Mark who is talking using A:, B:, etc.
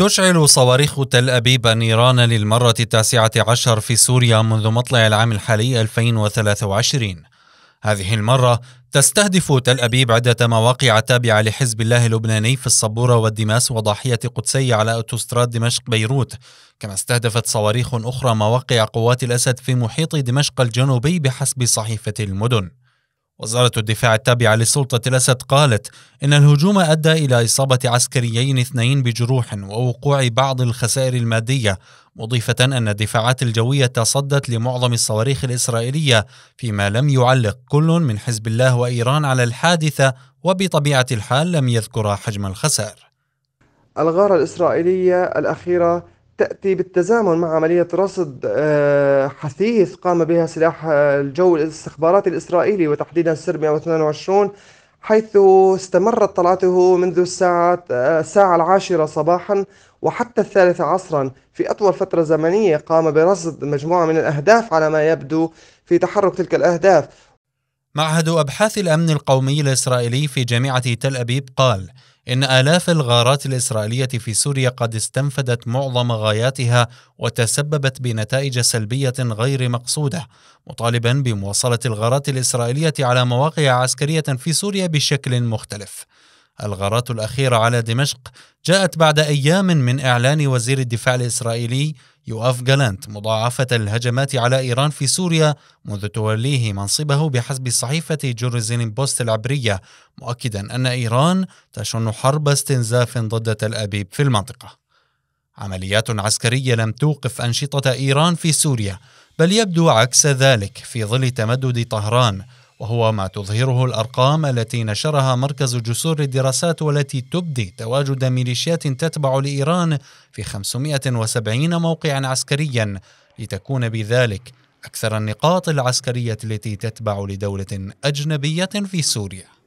A: تشعل صواريخ تل أبيب النيران للمرة التاسعة عشر في سوريا منذ مطلع العام الحالي 2023 هذه المرة تستهدف تل أبيب عدة مواقع تابعة لحزب الله اللبناني في الصبورة والدماس وضاحية قدسية على أوتوستراد دمشق بيروت كما استهدفت صواريخ أخرى مواقع قوات الأسد في محيط دمشق الجنوبي بحسب صحيفة المدن وزارة الدفاع التابعة لسلطة الأسد قالت إن الهجوم أدى إلى إصابة عسكريين اثنين بجروح ووقوع بعض الخسائر المادية مضيفة أن الدفاعات الجوية تصدت لمعظم الصواريخ الإسرائيلية فيما لم يعلق كل من حزب الله وإيران على الحادثة وبطبيعة الحال لم يذكر حجم الخسائر
B: الغارة الإسرائيلية الأخيرة تأتي بالتزامن مع عملية رصد آه، حثيث قام بها سلاح آه، الجو الاستخباراتي الإسرائيلي وتحديدا سر 122 حيث استمرت طلعته منذ الساعة آه، الساعة العاشرة صباحا وحتى الثالثة عصرا في أطول فترة زمنية قام برصد مجموعة من الأهداف على ما يبدو في تحرك تلك الأهداف
A: معهد أبحاث الأمن القومي الإسرائيلي في جامعة تل أبيب قال إن آلاف الغارات الإسرائيلية في سوريا قد استنفدت معظم غاياتها وتسببت بنتائج سلبية غير مقصودة، مطالبا بمواصلة الغارات الإسرائيلية على مواقع عسكرية في سوريا بشكل مختلف. الغارات الأخيرة على دمشق جاءت بعد أيام من إعلان وزير الدفاع الإسرائيلي يؤاف جالانت مضاعفة الهجمات على إيران في سوريا منذ توليه منصبه بحسب صحيفة جورزين بوست العبرية مؤكدا أن إيران تشن حرب استنزاف ضد تل أبيب في المنطقة عمليات عسكرية لم توقف أنشطة إيران في سوريا بل يبدو عكس ذلك في ظل تمدد طهران وهو ما تظهره الأرقام التي نشرها مركز جسور الدراسات والتي تبدي تواجد ميليشيات تتبع لإيران في 570 موقعا عسكريا لتكون بذلك أكثر النقاط العسكرية التي تتبع لدولة أجنبية في سوريا